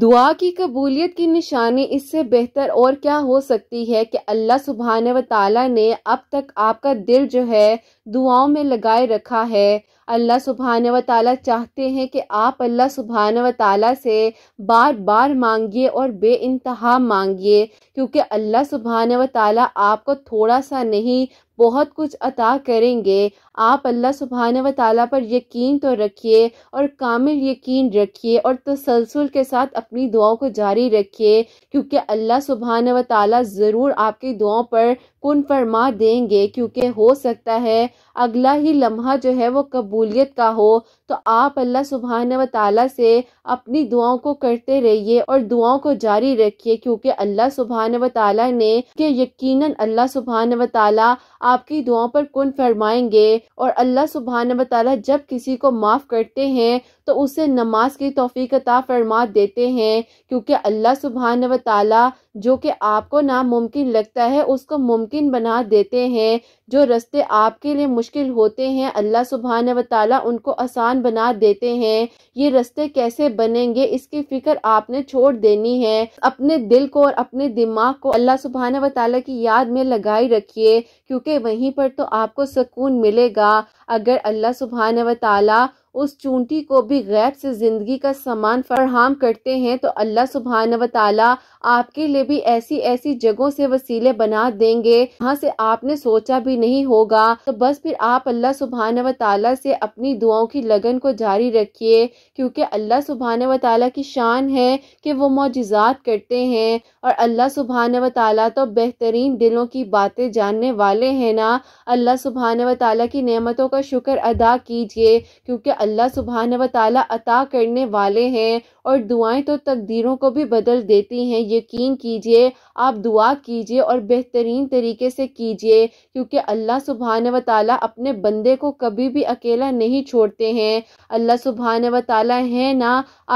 दुआ की कबूलियत की निशानी इससे बेहतर और क्या हो सकती है कि अल्लाह सुबहान व ताला ने अब तक आपका दिल जो है दुआओं में लगाए रखा है अल्लाह सुबहान व ताला चाहते हैं कि आप अल्लाह सुबहान व ताला से बार बार मांगिए और बे इंतहा मांगिए क्योंकि अल्लाह सुबहान व ताली आपको थोड़ा सा नहीं बहुत कुछ अता करेंगे आप अल्लाह सुबहान व ताली पर यकीन तो रखिए और कामिल यकीन रखिए और तसलसल के साथ अपनी दुआओं को जारी रखिए क्योंकि अल्लाह सुबहान व ताली ज़रूर आपकी दुआओं पर कन फरमा देंगे क्योंकि हो सकता है अगला ही लम्हा जो है वो कबूलियत का हो तो आप अल्लाह सुबहान व ताली से अपनी दुआओं को करते रहिए और दुआओं को जारी रखिए क्योंकि अल्लाह सुबहान व ताली ने के यकीनन अल्लाह सुबहान व ताली आपकी दुआओं पर कन फरमाएंगे और अल्लाह सुबहान व ताली जब किसी को माफ़ करते हैं तो उसे नमाज की तोफ़ी ता फरमा देते हैं क्योंकि अल्लाह सुबहान व ताली जो कि आपको नामुमकिन लगता है उसको मुमकिन बना देते हैं जो रस्ते आपके लिए मुश्किल होते हैं अल्लाह सुबहान व ताली उनको आसान बना देते हैं ये रस्ते कैसे बनेंगे इसकी फ़िक्र आपने छोड़ देनी है अपने दिल को और अपने दिमाग को अल्लाह सुबहान व ताली की याद में लगाए रखिए क्योंकि वहीं पर तो आपको सुकून मिलेगा अगर अल्लाह सुबहान व ताली उस चूंटी को भी गैब से ज़िंदगी का सामान फरहम करते हैं तो अल्लाह सुबहान व ताली आपके लिए भी ऐसी ऐसी जगहों से वसीले बना देंगे जहाँ से आपने सोचा भी नहीं होगा तो बस फिर आप अल्लाह सुबहान व ताली से अपनी दुआओं की लगन को जारी रखिए क्योंकि अल्लाह सुबहान व ताली की शान है कि वो मोजात करते हैं और अल्लाह सुबहान व ताली तो बेहतरीन दिलों की बातें जानने वाले हैं ना अल्लाह सुबहान व ताली की नमतों का शुक्र अदा कीजिए क्योंकि अल्लाह सुबहान व ताली अता करने वाले हैं और दुआएं तो तकदीरों को भी बदल देती हैं यकीन कीजिए आप दुआ कीजिए और बेहतरीन तरीके से कीजिए क्योंकि अल्लाह सुबहान व ताली अपने बंदे को कभी भी अकेला नहीं छोड़ते हैं अल्लाह सुबहान व ताली है ना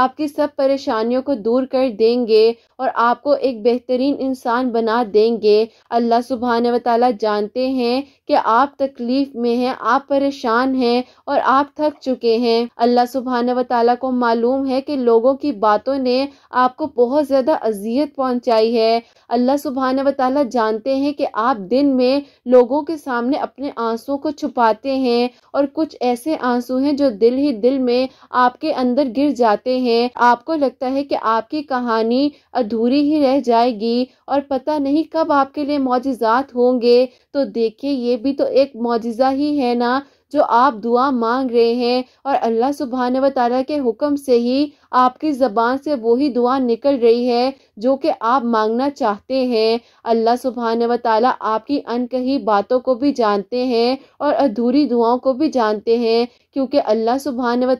आपकी सब परेशानियों को दूर कर देंगे और आपको एक बेहतरीन इंसान बना देंगे अल्लाह सुबहान व ताली जानते हैं कि आप तकलीफ़ में हैं आप परेशान हैं और आप थक चुके सकते हैं अल्लाह सुबहान वाली को मालूम है कि लोगों की बातों ने आपको बहुत ज़्यादा अजियत पहुंचाई है अल्लाह सुबहान वाली जानते हैं कि आप दिन में लोगों के सामने अपने आंसुओं को छुपाते हैं और कुछ ऐसे आंसू हैं जो दिल ही दिल में आपके अंदर गिर जाते हैं आपको लगता है कि आपकी कहानी अधूरी ही रह जाएगी और पता नहीं कब आपके लिए मोजात होंगे तो देखिए ये भी तो एक मोजा ही है ना जो आप दुआ मांग रहे हैं और अल्लाह सुबहान व के हुक्म से ही आपकी ज़बान से वही दुआ निकल रही है जो कि आप मांगना चाहते हैं अल्लाह सुबहान व आपकी अनकही बातों को भी जानते हैं और अधूरी दुआओं को भी जानते हैं क्योंकि अल्लाह सुबहान व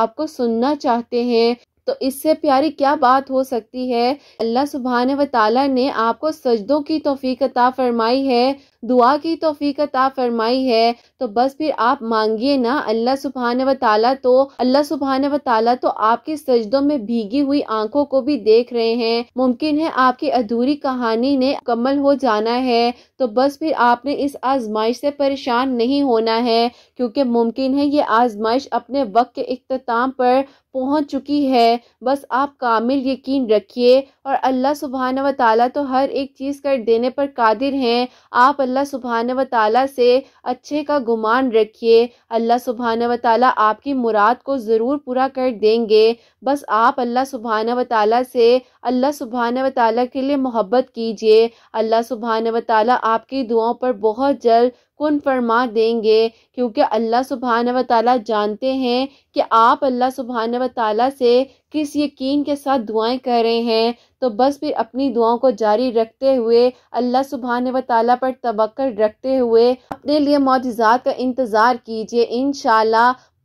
आपको सुनना चाहते हैं तो इससे प्यारी क्या बात हो सकती है अल्लाह सुबहान व ने आपको सजदों की तोफ़ी कता फरमाई है दुआ की तोफ़ी अता फरमाई है तो बस फिर आप मांगिए ना अल्लाह सुबहान व ताला तो अल्लाह सुबहान व ताला तो आपके सजदों में भीगी हुई आंखों को भी देख रहे हैं मुमकिन है आपकी अधूरी कहानी ने मुकम्मल हो जाना है तो बस फिर आपने इस आजमाइश से परेशान नहीं होना है क्योंकि मुमकिन है ये आजमाइश अपने वक्त के अख्ताम पर पहुंच चुकी है बस आप कामिल यकीन रखिए और अल्लाह सुबहान व तो हर एक चीज़ कर देने पर कादिर हैं आप अल्लाह सुबहान व ताली से अच्छे का गुमान रखिए अल्लाह सुबहान व ताली आपकी मुराद को ज़रूर पूरा कर देंगे बस आप अल्लाह सुबहान व ताली से अल्लाह सुबहान व ताली के लिए मोहब्बत कीजिए अल्लाह सुबहान व ताली आपकी दुआओं पर बहुत जल्द कन फरमा देंगे क्योंकि अल्लाह सुबहान व ताली जानते हैं कि आप अल्लाह सुबहान व ताली से किस यकीन के साथ दुआएं कर रहे हैं तो बस फिर अपनी दुआओं को जारी रखते हुए अल्लाह सुबहान व ताली पर तवक्ल रखते हुए अपने लिए मोजात का इंतज़ार कीजिए इन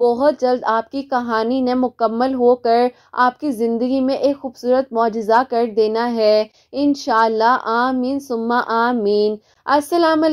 बहुत जल्द आपकी कहानी ने मुकम्मल होकर आपकी ज़िंदगी में एक खूबसूरत मुआजा कर देना है इन आमीन सुम्मा आमीन असलकम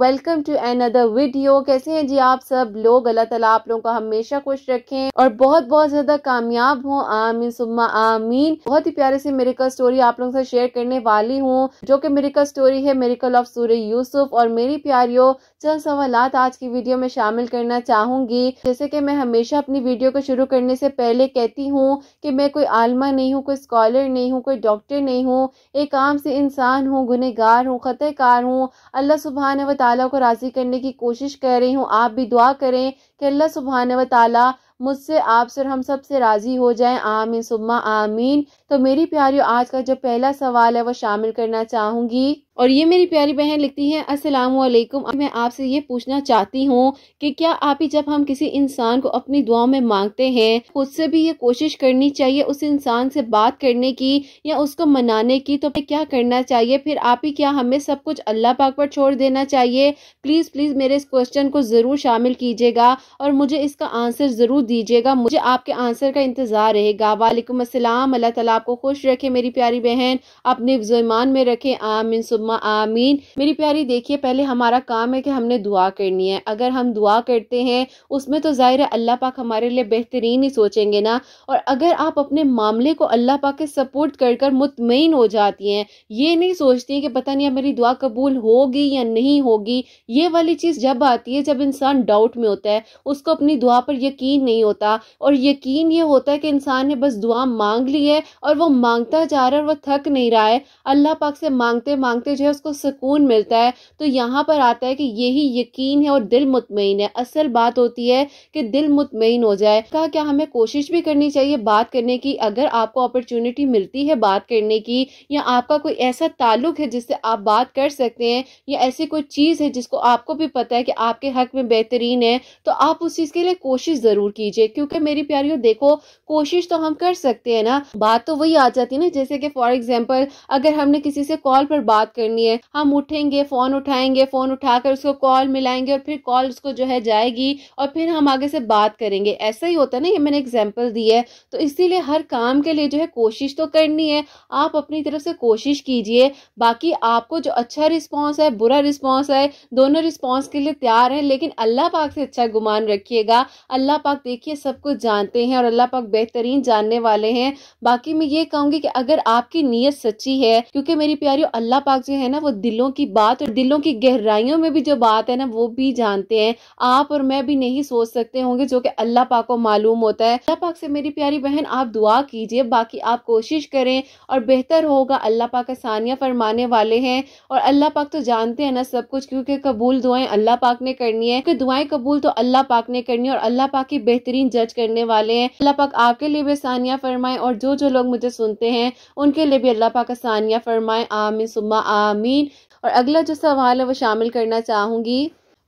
वेलकम टू अनदर वीडियो कैसे हैं जी आप सब लोग अल्लाह ताला आप लोगों को हमेशा खुश रखें और बहुत बहुत ज़्यादा कामयाब हों आमीन सुम्मा आमीन बहुत ही प्यारे से मेरिकल स्टोरी आप लोगों से शेयर करने वाली हूँ जो कि मेरिकल स्टोरी है मेरिकल ऑफ सूर्य यूसुफ और मेरी प्यारियों चंद सवाल आज की वीडियो में शामिल करना चाहूंगी जैसे की मैं हमेशा अपनी वीडियो को शुरू करने से पहले कहती हूँ की मैं कोई आलमा नहीं हूँ कोई स्कॉलर नहीं हूँ कोई डॉक्टर नहीं हूँ एक आम से इंसान हूँ गुनहगार हूँ खतेकार गुजार हूँ अल्लाह सुबहान व ताली को राज़ी करने की कोशिश कर रही हूँ आप भी दुआ करें कि अल्लाह सुबहान व ताली मुझसे आपसे और हम सब से राज़ी हो जाएं आमीन सुबह आमीन तो मेरी प्यारी आज का जो पहला सवाल है वो शामिल करना चाहूँगी और ये मेरी प्यारी बहन लिखती है अस्सलाम वालेकुम मैं आपसे ये पूछना चाहती हूँ कि क्या आप ही जब हम किसी इंसान को अपनी दुआओं में मांगते हैं खुद से भी ये कोशिश करनी चाहिए उस इंसान से बात करने की या उसको मनाने की तो क्या करना चाहिए फिर आप ही क्या हमें सब कुछ अल्लाह पाक पर छोड़ देना चाहिए प्लीज़ प्लीज़ मेरे इस क्वेश्चन को ज़रूर शामिल कीजिएगा और मुझे इसका आंसर ज़रूर दीजिएगा मुझे आपके आंसर का इंतज़ार रहेगा वालेकुम असलम अल्लाह ताला आपको खुश रखे मेरी प्यारी बहन अपने जुमान में रखे आमिन सुबह सुमा आमीन मेरी प्यारी देखिए पहले हमारा काम है कि हमने दुआ करनी है अगर हम दुआ करते हैं उसमें तो ज़ाहिर है अल्लाह पाक हमारे लिए बेहतरीन ही सोचेंगे ना और अगर आप अपने मामले को अल्लाह पाक के सपोर्ट कर कर मुतमिन हो जाती हैं ये नहीं सोचती हैं कि पता नहीं अब मेरी दुआ कबूल होगी या नहीं होगी ये वाली चीज़ जब आती है जब इंसान डाउट में होता है उसको अपनी दुआ पर यकीन नहीं होता और यकीन ये होता है कि इंसान ने बस दुआ मांग ली है और वो मांगता जा रहा है और वह थक नहीं रहा है अल्लाह पाक से मांगते मांगते जो है उसको सुकून मिलता है तो यहाँ पर आता है कि यही यकीन है और दिल मुतमिन है असल बात होती है कि दिल मुतमिन हो जाए कहा क्या हमें कोशिश भी करनी चाहिए बात करने की अगर आपको अपॉर्चुनिटी मिलती है बात करने की या आपका कोई ऐसा ताल्लुक है जिससे आप बात कर सकते हैं या ऐसी कोई चीज़ है जिसको आपको भी पता है कि आपके हक में बेहतरीन है तो आप उस चीज़ के लिए कोशिश ज़रूर कीजिए क्योंकि मेरी प्यारियों देखो कोशिश तो हम कर सकते हैं ना बात तो वही आ जाती है ना जैसे कि फॉर एग्जाम्पल अगर हमने किसी से कॉल पर बात कर करनी है हम उठेंगे फ़ोन उठाएंगे फ़ोन उठाकर उसको कॉल मिलाएंगे और फिर कॉल उसको जो है जाएगी और फिर हम आगे से बात करेंगे ऐसा ही होता है ना ये मैंने एग्जाम्पल दी है तो इसीलिए हर काम के लिए जो है कोशिश तो करनी है आप अपनी तरफ से कोशिश कीजिए बाकी आपको जो अच्छा रिस्पॉन्स है बुरा रिस्पॉन्स है दोनों रिस्पॉन्स के लिए तैयार हैं लेकिन अल्लाह पाक से अच्छा गुमान रखिएगा अल्लाह पाक देखिए सब कुछ जानते हैं और अल्लाह पाक बेहतरीन जानने वाले हैं बाकी मैं ये कहूँगी कि अगर आपकी नीयत सच्ची है क्योंकि मेरी प्यारी अल्लाह पाक जो जो है ना वो दिलों की बात और दिलों की गहराइयों में भी जो बात है ना वो भी जानते हैं आप और मैं भी नहीं सोच सकते होंगे जो कि अल्लाह पाक को मालूम होता है अल्लाह पाक से मेरी प्यारी बहन आप दुआ कीजिए बाकी आप कोशिश करें और बेहतर होगा अल्लाह पाक आसानियाँ फरमाने वाले हैं और अल्लाह पाक तो जानते हैं ना सब कुछ क्योंकि कबूल दुआएं अल्लाह पाक ने करनी है क्योंकि दुआएं कबूल तो अल्लाह पाक ने करनी है और अल्लाह पाक की बेहतरीन जज करने वाले हैं अल्लाह पाक आपके लिए भी आसानियाँ फरमाएं और जो जो लोग मुझे सुनते हैं उनके लिए भी अल्लाह पाक आसानियाँ फरमाएं आमिन सुमा आम आमीन और अगला जो सवाल है वो शामिल करना चाहूँगी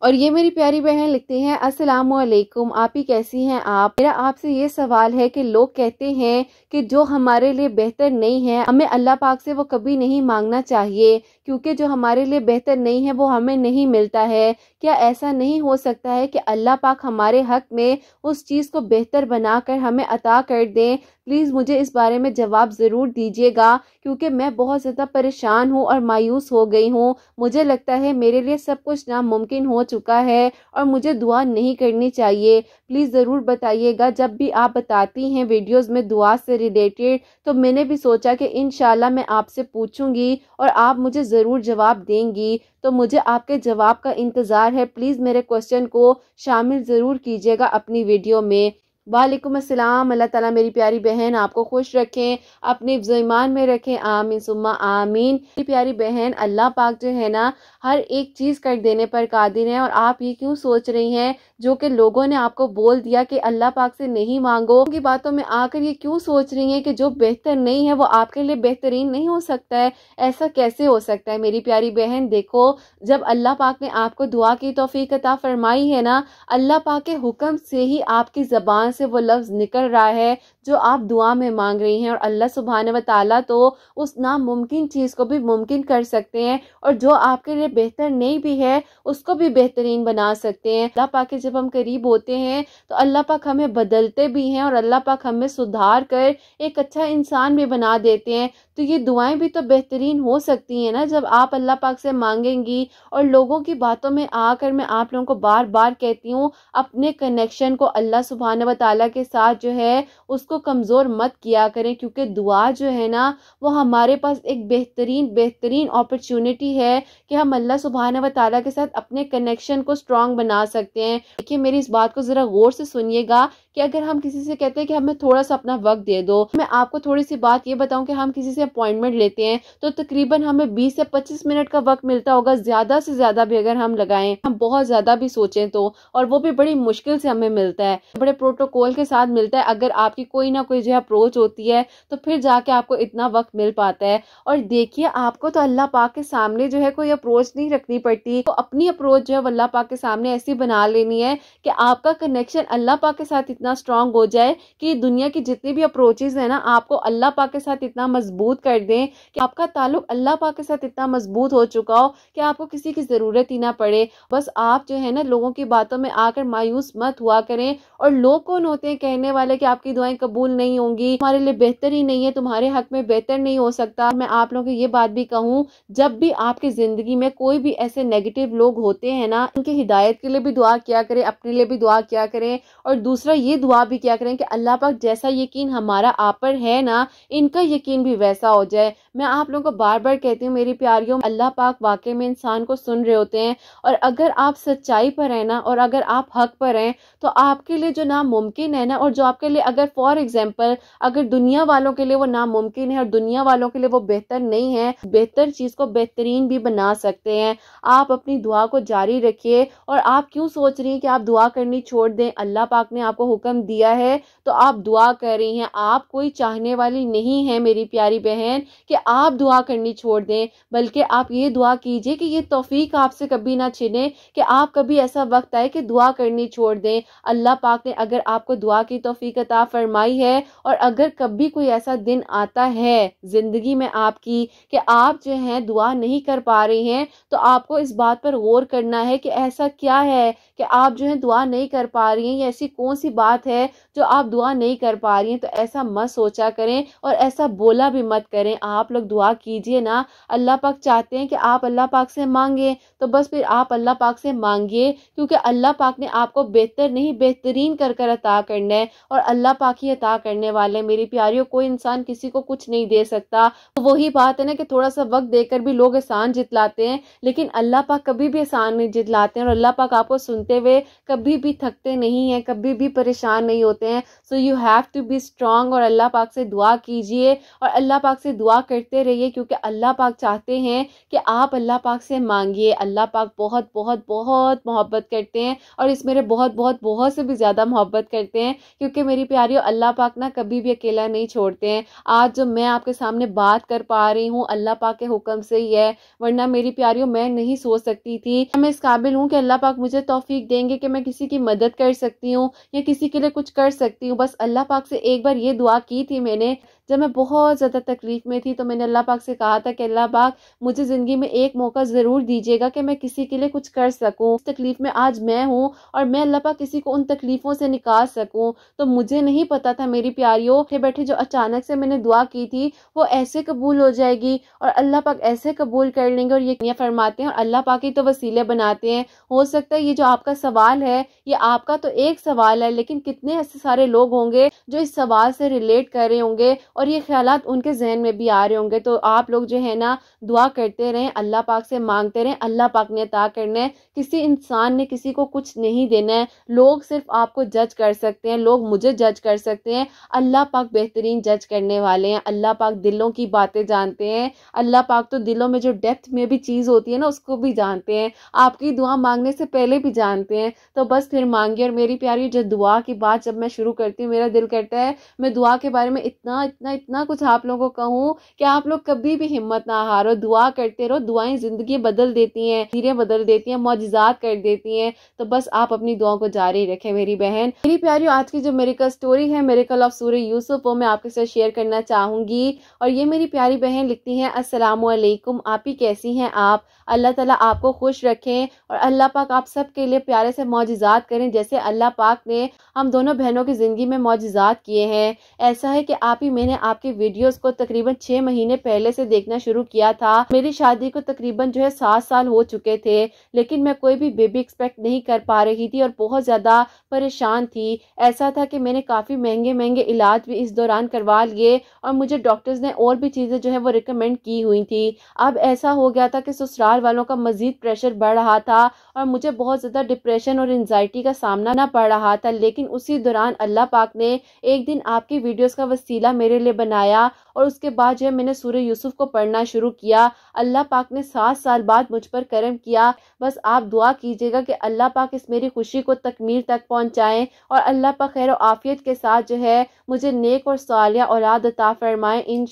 और ये मेरी प्यारी बहन लिखती हैं अस्सलाम वालेकुम आप ही कैसी हैं आप मेरा आपसे ये सवाल है कि लोग कहते हैं कि जो हमारे लिए बेहतर नहीं है हमें अल्लाह पाक से वो कभी नहीं मांगना चाहिए क्योंकि जो हमारे लिए बेहतर नहीं है वो हमें नहीं मिलता है क्या ऐसा नहीं हो सकता है कि अल्लाह पाक हमारे हक में उस चीज़ को बेहतर बनाकर हमें अता कर दें प्लीज़ मुझे इस बारे में जवाब ज़रूर दीजिएगा क्योंकि मैं बहुत ज़्यादा परेशान हूँ और मायूस हो गई हूँ मुझे लगता है मेरे लिए सब कुछ नामुमकिन हो चुका है और मुझे दुआ नहीं करनी चाहिए प्लीज़ ज़रूर बताइएगा जब भी आप बताती हैं वीडियोज़ में दुआ से रिलेटेड तो मैंने भी सोचा कि इन मैं आपसे पूछूंगी और आप मुझे ज़रूर जवाब देंगी तो मुझे आपके जवाब का इंतज़ार है प्लीज़ मेरे क्वेश्चन को शामिल ज़रूर कीजिएगा अपनी वीडियो में वालेकुम अस्सलाम अल्लाह ताला मेरी प्यारी बहन आपको खुश रखें अपने ईमान में रखें आमीन सुम्मा आमीन मेरी प्यारी बहन अल्लाह पाक जो है ना हर एक चीज़ कर देने पर कादिर है और आप ये क्यों सोच रही हैं जो कि लोगों ने आपको बोल दिया कि अल्लाह पाक से नहीं मांगो उनकी बातों में आकर ये क्यों सोच रही हैं कि जो बेहतर नहीं है वो आपके लिए बेहतरीन नहीं हो सकता है ऐसा कैसे हो सकता है मेरी प्यारी बहन देखो जब अल्लाह पाक ने आपको दुआ की तोफ़ी अता फरमाई है ना अल्लाह पाक के हुक्म से ही आपकी ज़बान से वो लफ्ज़ निकल रहा है जो आप दुआ में मांग रही हैं और अल्लाह सुबहान व ताली तो उस नामुमकिन चीज़ को भी मुमकिन कर सकते हैं और जो आपके लिए बेहतर नहीं भी है उसको भी बेहतरीन बना सकते हैं अल्लाह पाक के जब हम करीब होते हैं तो अल्लाह पाक हमें बदलते भी हैं और अल्लाह पाक हमें सुधार कर एक अच्छा इंसान भी बना देते हैं तो ये दुआएं भी तो बेहतरीन हो सकती हैं ना जब आप अल्लाह पाक से मांगेंगी और लोगों की बातों में आकर मैं आप लोगों को बार बार कहती हूँ अपने कनेक्शन को अल्लाह सुबहान व ताला के साथ जो है उसको कमज़ोर मत किया करें क्योंकि दुआ जो है ना वो हमारे पास एक बेहतरीन बेहतरीन अपॉर्चुनिटी है कि हम अल्लाह सुबहाना व ताली के साथ अपने कनेक्शन को स्ट्रॉन्ग बना सकते हैं देखिए मेरी इस बात को ज़रा गौर से सुनिएगा कि अगर हम किसी से कहते हैं कि हमें थोड़ा सा अपना वक्त दे दो मैं आपको थोड़ी सी बात ये बताऊं कि हम किसी से अपॉइंटमेंट लेते हैं तो तकरीबन हमें बीस से पच्चीस मिनट का वक्त मिलता होगा ज़्यादा से ज़्यादा भी अगर हम लगाएं हम बहुत ज़्यादा भी सोचें तो और वो भी बड़ी मुश्किल से हमें मिलता है बड़े प्रोटोकॉल के साथ मिलता है अगर आपकी कोई ना कोई जो है अप्रोच होती है तो फिर जाके आपको इतना वक्त मिल पाता है और देखिए आपको तो अल्लाह पाक के सामने जो है कोई अप्रोच नहीं रखनी पड़ती तो अपनी अप्रोच जो है अल्लाह पाक के सामने ऐसी बना लेनी है कि आपका कनेक्शन अल्लाह पाक के साथ इतना इतना स्ट्रांग हो जाए कि दुनिया की जितनी भी अप्रोचेज है ना आपको अल्लाह पाक के साथ इतना मजबूत कर दें कि आपका ताल्लुक अल्लाह पाक के साथ इतना मजबूत हो चुका हो कि आपको किसी की ज़रूरत ही ना पड़े बस आप जो है ना लोगों की बातों में आकर मायूस मत हुआ करें और लोग कौन होते हैं कहने वाले कि आपकी दुआएं कबूल नहीं होंगी तुम्हारे लिए बेहतर ही नहीं है तुम्हारे हक में बेहतर नहीं हो सकता मैं आप लोगों को ये बात भी कहूँ जब भी आपकी ज़िंदगी में कोई भी ऐसे नेगेटिव लोग होते हैं ना उनकी हिदायत के लिए भी दुआ किया करें अपने लिए भी दुआ किया करें और दूसरा ये ये दुआ भी क्या करें कि अल्लाह पाक जैसा यकीन हमारा आप पर है ना इनका यकीन भी वैसा हो जाए मैं आप लोगों को बार बार कहती हूँ मेरी प्यारियों अल्लाह पाक वाकई में इंसान को सुन रहे होते हैं और अगर आप सच्चाई पर हैं ना और अगर आप हक पर हैं तो आपके लिए जो नामुमकिन है ना और जो आपके लिए अगर फॉर एग्जाम्पल अगर दुनिया वालों के लिए वो नामुमकिन है और दुनिया वालों के लिए वो बेहतर नहीं है बेहतर चीज़ को बेहतरीन भी बना सकते हैं आप अपनी दुआ को जारी रखिए और आप क्यों सोच रही हैं कि आप दुआ करनी छोड़ दें अल्लाह पाक ने आपको हुक्म हुक्म दिया है तो आप दुआ कर रही हैं आप कोई चाहने वाली नहीं है मेरी प्यारी बहन कि आप दुआ करनी छोड़ दें बल्कि आप ये दुआ कीजिए कि ये तोफ़ी आपसे कभी ना छिने कि आप कभी ऐसा वक्त आए कि दुआ करनी छोड़ दें अल्लाह पाक ने अगर आपको दुआ की तोफ़ी अता फरमाई है और अगर कभी कोई ऐसा दिन आता है ज़िंदगी में आपकी कि आप जो हैं दुआ नहीं कर पा रही हैं तो आपको इस बात पर गौर करना है कि ऐसा क्या है कि आप जो है दुआ नहीं कर पा रही हैं या ऐसी कौन सी बात बात है जो आप दुआ नहीं कर पा रही हैं तो ऐसा मत सोचा करें और ऐसा बोला भी मत करें आप लोग दुआ कीजिए ना अल्लाह पाक चाहते हैं कि आप अल्लाह पाक से मांगें तो बस फिर आप अल्लाह पाक से मांगिए क्योंकि अल्लाह पाक ने आपको बेहतर नहीं बेहतरीन कर कर अता करना है और अल्लाह पाक ही अता करने वाले मेरी प्यारी कोई इंसान किसी को कुछ नहीं दे सकता तो वही बात है ना कि थोड़ा सा वक्त देकर भी लोग एहसान जितलाते हैं लेकिन अल्लाह पाक कभी भी एहसान नहीं जितलाते हैं और अल्लाह पाक आपको सुनते हुए कभी भी थकते नहीं हैं कभी भी परेशान परेशान नहीं होते हैं so you have to be strong और अल्लाह पाक से दुआ कीजिए और अल्लाह पाक से दुआ करते रहिए क्योंकि अल्लाह पाक चाहते हैं कि आप अल्लाह पाक से मांगिए अल्लाह पाक बहुत बहुत बहुत मोहब्बत करते हैं और इस मेरे बहुत बहुत बहुत से भी ज़्यादा मोहब्बत करते हैं क्योंकि मेरी प्यारी अल्लाह पाक ना कभी भी अकेला नहीं छोड़ते हैं आज जो मैं आपके सामने बात कर पा रही हूँ अल्लाह पाक के हुक्म से ही है वरना मेरी प्यारियों मैं नहीं सोच सकती थी मैं इस काबिल हूँ कि अल्लाह पाक मुझे तोफ़ी देंगे कि मैं किसी की मदद कर सकती हूँ या किसी किसी के लिए कुछ कर सकती हूँ बस अल्लाह पाक से एक बार ये दुआ की थी मैंने जब मैं बहुत ज़्यादा तकलीफ़ में थी तो मैंने अल्लाह पाक से कहा था कि अल्लाह पाक मुझे ज़िंदगी में एक मौका ज़रूर दीजिएगा कि मैं किसी के लिए कुछ कर सकूँ उस तकलीफ़ में आज मैं हूँ और मैं अल्लाह पाक किसी को उन तकलीफ़ों से निकाल सकूँ तो मुझे नहीं पता था मेरी प्यारियों के बैठे जो अचानक से मैंने दुआ की थी वो ऐसे कबूल हो जाएगी और अल्लाह पाक ऐसे कबूल कर लेंगे और ये फरमाते हैं और अल्लाह पाक ही तो वसीले बनाते हैं हो सकता है ये जो आपका सवाल है ये आपका तो एक सवाल है लेकिन कितने ऐसे सारे लोग होंगे जो इस सवाल से रिलेट कर रहे होंगे और ये ख्याल उनके जहन में भी आ रहे होंगे तो आप लोग जो है ना दुआ करते रहें अल्लाह पाक से मांगते रहें अल्लाह पाक ने अता करना है किसी इंसान ने किसी को कुछ नहीं देना है लोग सिर्फ आपको जज कर सकते हैं लोग मुझे जज कर सकते हैं अल्लाह पाक बेहतरीन जज करने वाले हैं अल्लाह पाक दिलों की बातें जानते हैं अल्लाह पाक तो दिलों में जो डेप्थ में भी चीज़ होती है ना उसको भी जानते हैं आपकी दुआ मांगने से पहले भी जानते हैं तो बस फिर मांगिए और मेरी प्यारी जो दुआ की बात जब मैं शुरू करती हूँ मेरा दिल करता है मैं दुआ के बारे में इतना इतना इतना इतना कुछ आप लोगों को कहूँ कि आप लोग कभी भी हिम्मत ना हारो दुआ करते रहो दुआएं ज़िंदगी बदल देती हैं धीरे बदल देती हैं मुआजात कर देती हैं तो बस आप अपनी दुआओं को जारी रखें मेरी बहन मेरी प्यारी आज की जो मेरिकल स्टोरी है मेरिकल ऑफ सूर्य यूसुफ वो मैं आपके साथ शेयर करना चाहूंगी और ये मेरी प्यारी बहन लिखती है असलकुम आप ही कैसी हैं आप अल्लाह तला आपको खुश रखें और अल्लाह पाक आप सब के लिए प्यारे से मुआजात करें जैसे अल्लाह पाक ने हम दोनों बहनों की ज़िंदगी में मुआजात किए हैं ऐसा है कि आप ही मैंने आपकी वीडियोस को तकरीबन छह महीने पहले से देखना शुरू किया था मेरी शादी को तकरीबन जो है सात साल हो चुके थे लेकिन मैं कोई भी बेबी एक्सपेक्ट नहीं कर पा रही थी और बहुत ज़्यादा परेशान थी ऐसा था कि मैंने काफ़ी महंगे महंगे इलाज भी इस दौरान करवा लिए और मुझे डॉक्टर्स ने और भी चीज़ें जो है वो रिकमेंड की हुई थी अब ऐसा हो गया था कि ससुराल वालों का मज़ीद प्रेशर बढ़ रहा था और मुझे बहुत ज़्यादा डिप्रेशन और एनजाइटी का सामना ना पड़ रहा था लेकिन उसी दौरान अल्लाह पाक ने एक दिन आपकी वीडियोज़ का वसीला मेरे लिए बनाया और उसके बाद जो है मैंने सूर्य यूसुफ को पढ़ना शुरू किया अल्लाह पाक ने सात साल बाद मुझ पर करम किया बस आप दुआ कीजिएगा कि अल्लाह पाक इस मेरी खुशी को तकमील तक पहुँचाएँ और अल्लाह पाक खैर आफियत के साथ जो है मुझे नेक और सालिया औलाद अता फरमाएँ इन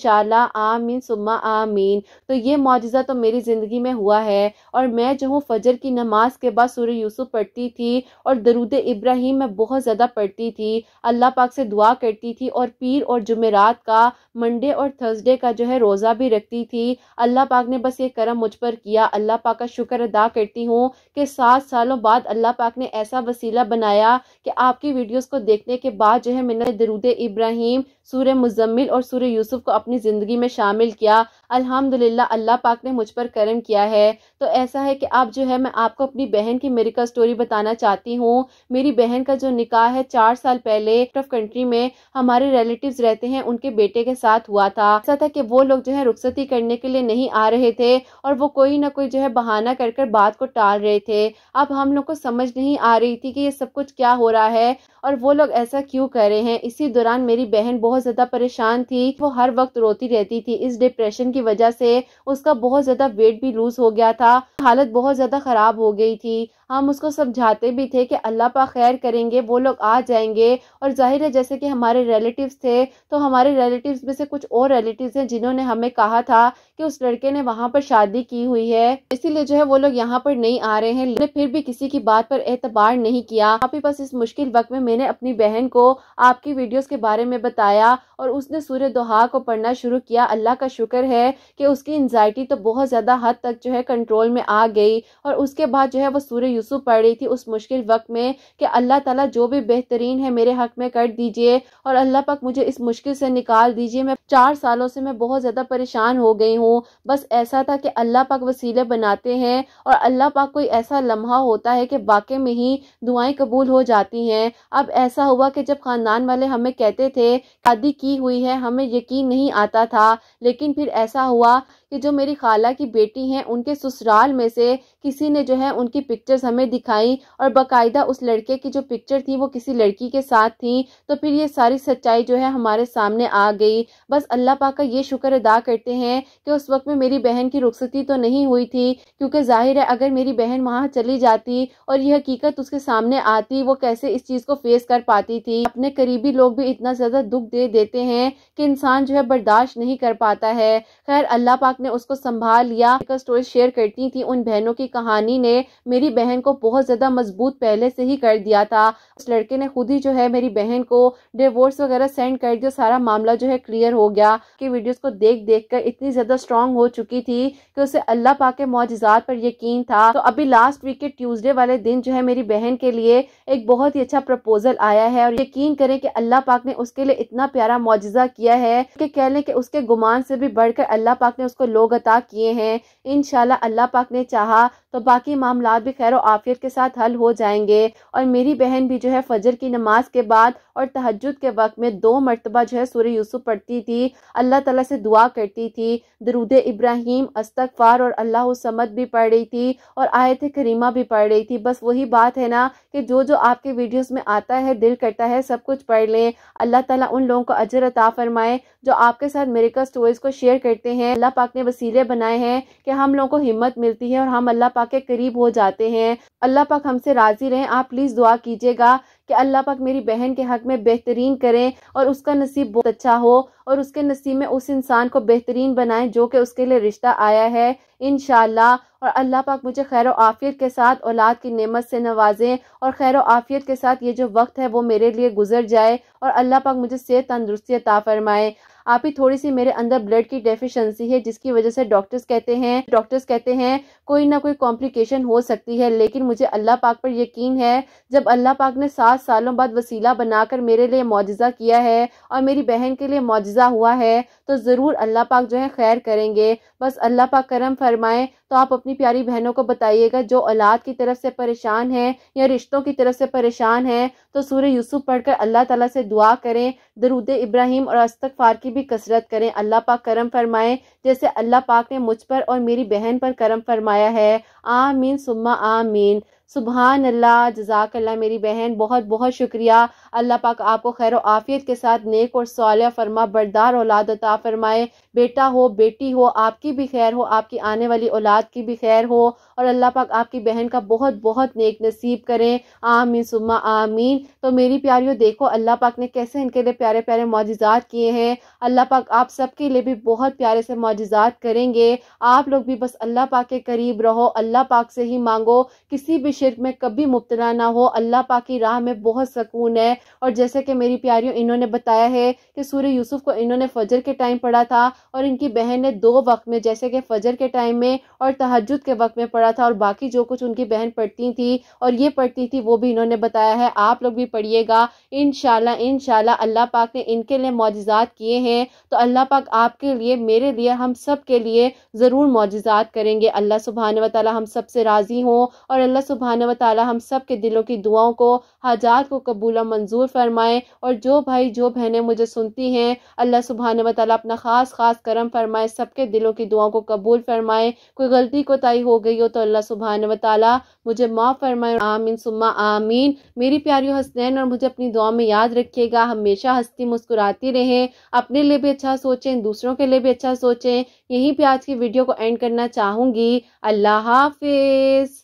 आमीन सुम्मा आमीन तो ये मुआजा तो मेरी ज़िंदगी में हुआ है और मैं जो हूँ फजर की नमाज के बाद सूर्य यूसुफ पढ़ती थी और दरूद इब्राहिम मैं बहुत ज़्यादा पढ़ती थी अल्लाह पाक से दुआ करती थी और पीर और जुमेरात का मंडे और थर्सडे का जो है रोज़ा भी रखती थी अल्लाह पाक ने बस ये करम मुझ पर किया अल्लाह पाक का शुक्र अदा करती हूँ कि सात सालों बाद अल्लाह पाक ने ऐसा वसीला बनाया कि आपकी वीडियोस को देखने के बाद जो है मैंने दरूद इब्राहिम सूर्य मुजम्मिल और सूर्य यूसुफ को अपनी ज़िंदगी में शामिल किया अल्हम्दुलिल्लाह अल्लाह पाक ने मुझ पर करम किया है तो ऐसा है कि आप जो है मैं आपको अपनी बहन की मेरिका स्टोरी बताना चाहती हूँ मेरी बहन का जो निकाह है चार साल पहले ऑफ कंट्री में हमारे रिलेटिव्स रहते हैं उनके बेटे के साथ हुआ था ऐसा था कि वो लोग जो है रुख्सती करने के लिए नहीं आ रहे थे और वो कोई ना कोई जो है बहाना कर कर बात को टाल रहे थे अब हम लोग को समझ नहीं आ रही थी कि ये सब कुछ क्या हो रहा है और वो लोग ऐसा क्यों कर रहे हैं इसी दौरान मेरी बहन बहुत ज़्यादा परेशान थी वो हर वक्त रोती रहती थी इस डिप्रेशन की वजह से उसका बहुत ज़्यादा वेट भी लूज़ हो गया था हालत बहुत ज़्यादा ख़राब हो गई थी हम उसको समझाते भी थे कि अल्लाह पा खैर करेंगे वो लोग आ जाएंगे और जाहिर है जैसे कि हमारे रिलेटिव्स थे तो हमारे रिलेटिव्स में से कुछ और रिलेटिव्स हैं जिन्होंने हमें कहा था कि उस लड़के ने वहाँ पर शादी की हुई है इसीलिए जो है वो लोग यहाँ पर नहीं आ रहे हैं लेकिन फिर भी किसी की बात पर एतबार नहीं किया आप ही बस इस मुश्किल वक्त में मैंने अपनी बहन को आपकी वीडियोज के बारे में बताया और उसने सूर्य दोहा को पढ़ना शुरू किया अल्लाह का शुक्र है कि उसकी एनजाइटी तो बहुत ज़्यादा हद तक जो है कंट्रोल में आ गई और उसके बाद जो है वो सूर्य आरजू पड़ रही थी उस मुश्किल वक्त में कि अल्लाह ताला जो भी बेहतरीन है मेरे हक में कर दीजिए और अल्लाह पाक मुझे इस मुश्किल से निकाल दीजिए मैं चार सालों से मैं बहुत ज़्यादा परेशान हो गई हूँ बस ऐसा था कि अल्लाह पाक वसीले बनाते हैं और अल्लाह पाक कोई ऐसा लम्हा होता है कि वाकई में ही दुआएं कबूल हो जाती हैं अब ऐसा हुआ कि जब ख़ानदान वाले हमें कहते थे शादी की हुई है हमें यकीन नहीं आता था लेकिन फिर ऐसा हुआ कि जो मेरी खाला की बेटी हैं उनके ससुराल में से किसी ने जो है उनकी पिक्चर्स हमें दिखाई और बाकायदा उस लड़के की जो पिक्चर थी वो किसी लड़की के साथ थी तो फिर ये सारी सच्चाई जो है हमारे सामने आ गई बस अल्लाह पाक का ये शुक्र अदा करते हैं कि उस वक्त में मेरी बहन की रुखसती तो नहीं हुई थी क्योंकि जाहिर है अगर मेरी बहन वहाँ चली जाती और ये हकीकत उसके सामने आती वो कैसे इस चीज़ को फेस कर पाती थी अपने करीबी लोग भी इतना ज़्यादा दुख दे देते हैं कि इंसान जो है बर्दाश्त नहीं कर पाता है खैर अल्लाह पाक ने उसको संभाल लिया स्टोरी शेयर करती थी उन बहनों की कहानी ने मेरी बहन को बहुत ज़्यादा मजबूत पहले से ही कर दिया था उस लड़के ने खुद ही जो है मेरी बहन को डिवोर्स वगैरह सेंड कर दिया सारा मामला जो है क्लियर हो गया कि वीडियोस को देख देख कर इतनी ज़्यादा स्ट्रांग हो चुकी थी कि उसे अल्लाह पाक के मुआजात पर यकीन था तो अभी लास्ट वीक के ट्यूजडे वाले दिन जो है मेरी बहन के लिए एक बहुत ही अच्छा प्रपोजल आया है और यकीन करें कि अल्लाह पाक ने उसके लिए इतना प्यारा मुआजा किया है कि कह लें कि उसके गुमान से भी बढ़कर अल्लाह पाक ने उसको तो लोग अता किए हैं इन अल्लाह पाक ने चाहा तो बाकी मामला भी खैर आफियत के साथ हल हो जाएंगे और मेरी बहन भी जो है फजर की नमाज के बाद और तहजद के वक्त में दो मरतबा जो है सूर्य यूसुफ पढ़ती थी अल्लाह तला से दुआ करती थी दरुद इब्राहिम अस्तकफार और अल्लाह समद भी पढ़ रही थी और आयत करीमा भी पढ़ रही थी बस वही बात है ना कि जो जो आपके वीडियोस में आता है दिल करता है सब कुछ पढ़ लें अल्लाह ताला उन लोगों को अजर अता फरमाए जो आपके साथ मेरे का स्टोरीज को शेयर करते हैं अल्लाह पाक ने वसीले बनाए हैं कि हम लोगों को हिम्मत मिलती है और हम अल्लाह पाक के करीब हो जाते हैं अल्लाह पाक हमसे राज़ी रहें आप प्लीज़ दुआ कीजिएगा कि अल्लाह पाक मेरी बहन के हक में बेहतरीन करें और उसका नसीब बहुत अच्छा हो और उसके नसीब में उस इंसान को बेहतरीन बनाएं जो कि उसके लिए रिश्ता आया है इन और अल्लाह पाक मुझे खैर आफ़ियत के साथ औलाद की नेमत से नवाजें और खैर आफ़ियत के साथ ये जो वक्त है वो मेरे लिए गुजर जाए और अल्लाह पाक मुझे सेहत तंदरुस्ती अता फरमाए आप ही थोड़ी सी मेरे अंदर ब्लड की डेफिशिएंसी है जिसकी वजह से डॉक्टर्स कहते हैं डॉक्टर्स कहते हैं कोई ना कोई कॉम्प्लिकेशन हो सकती है लेकिन मुझे अल्लाह पाक पर यकीन है जब अल्लाह पाक ने सात सालों बाद वसीला बनाकर मेरे लिए मुआजा किया है और मेरी बहन के लिए मुआजा हुआ है तो ज़रूर अल्लाह पाक जो है खैर करेंगे बस अल्लाह पा करम फरमाएं तो आप अपनी प्यारी बहनों को बताइएगा जो औलाद की तरफ से परेशान हैं या रिश्तों की तरफ से परेशान हैं तो सूर्य यूसुफ पढ़कर अल्लाह ताला से दुआ करें दरूद इब्राहिम और फार की भी कसरत करें अल्लाह पा करम फरमाएं जैसे अल्लाह पाक ने मुझ पर और मेरी बहन पर करम फरमाया है आमीन सुम्मा आमीन सुबहान अल्लाह जजाकल्ला मेरी बहन बहुत बहुत शुक्रिया अल्लाह पाक आपको खैर आफ़ियत के साथ नेक और साल फरमा बरदार औलाद अता फरमाए बेटा हो बेटी हो आपकी भी खैर हो आपकी आने वाली औलाद की भी खैर हो और अल्लाह पाक आपकी बहन का बहुत बहुत नेक नसीब करें आमीन सुमा आमीन तो मेरी प्यारियों देखो अल्लाह पाक ने कैसे इनके लिए प्यारे प्यारे मुजजात किए हैं अल्लाह पाक आप सबके लिए भी बहुत प्यारे से मुजजात करेंगे आप लोग भी बस अल्लाह पाक के करीब रहो अल्लाह पाक से ही मांगो किसी भी शिरक में कभी मुबतला ना हो अल्लाह पाक की राह में बहुत सुकून है और जैसे कि मेरी प्यारियों इन्होंने बताया है कि सूर्य यूसुफ को इन्होंने फजर के टाइम पढ़ा था और इनकी बहन ने दो वक्त में जैसे कि फजर के टाइम में और तहजद के वक्त में पढ़ा था और बाकी जो कुछ उनकी बहन पढ़ती थी और ये पढ़ती थी वो भी इन्होंने बताया है आप लोग भी पढ़िएगा इन शाला अल्लाह पाक ने इनके लिए मोजात किए हैं तो अल्लाह पाक आपके लिए मेरे लिए हम सब के लिए ज़रूर मोजात करेंगे अल्लाह सुबहान वाली हम सब से राज़ी हों और अल्लाह सुबह सुबहान वाली हम सब के दिलों की दुआओं को हाजात को कबूल मंजूर फरमाएँ और जो भाई जो बहनें मुझे सुनती हैं अल्लाह सुबहान व ताली अपना ख़ास ख़ास करम फरमाए सबके दिलों की दुआओं को कबूल फ़रमाएँ कोई गलती को तय हो गई हो तो अल्लाह सुबहान व ताली मुझे माफ़ फरमाए आमीन सुमा आमीन मेरी प्यारी हसनैन और मुझे अपनी दुआ में याद रखिएगा हमेशा हंसती मुस्कुराती रहें अपने लिए भी अच्छा सोचें दूसरों के लिए भी अच्छा सोचें यहीं पर आज की वीडियो को एंड करना चाहूँगी अल्लाह हाफिज़